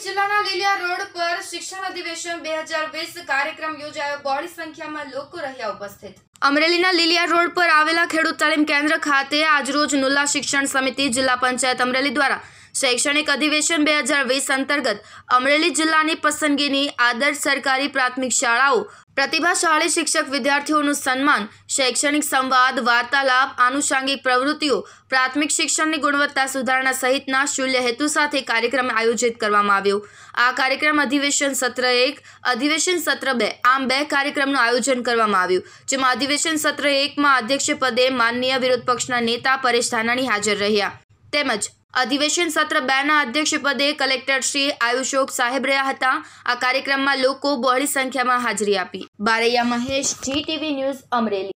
Amreli road પર શિક્ષણ અધિવેશન બે હજાર વીસ કાર્યક્રમ યોજાયો બોડી સંખ્યામાં લોકો રહ્યા ઉપસ્થિત અમરેલીના લીલિયા રોડ પર આવેલા ખેડૂત તાલીમ કેન્દ્ર ખાતે આજરોજ નુલ્લા શિક્ષણ સમિતિ જિલ્લા પંચાયત અમરેલી દ્વારા શૈક્ષણિક અધિવેશન બે હજાર વીસ અંતર્ગત અમરેલી જિલ્લાની પસંદગીની આદર્શ સરકારી પ્રાથમિક શાળાઓ પ્રતિભાશાળી શિક્ષક વિદ્યાર્થીઓનું સન્માન શૈક્ષણિક સંવાદ વાર્તાલાપ આનુષાંગિક પ્રવૃત્તિઓ પ્રાથમિક શિક્ષણની ગુણવત્તા સુધારણા સહિતના શૂલ્ય હેતુ સાથે કાર્યક્રમ આયોજિત કરવામાં આવ્યો આ કાર્યક્રમ અધિવેશન સત્ર એક અધિવેશન સત્ર બે આમ બે કાર્યક્રમનું આયોજન કરવામાં આવ્યું જેમાં અધિવેશન સત્ર એકમાં અધ્યક્ષપદે માનનીય વિરોધ પક્ષના નેતા પરેશ ધાનાણી હાજર રહ્યા તેમજ અધિવેશન સત્ર બેના અધ્યક્ષ પદે કલેક્ટર શ્રી આયુષોક સાહેબ રહ્યા હતા આ કાર્યક્રમમાં લોકો બહોળી સંખ્યામાં હાજરી આપી બારૈયા મહેશ જી ટીવી ન્યૂઝ અમરેલી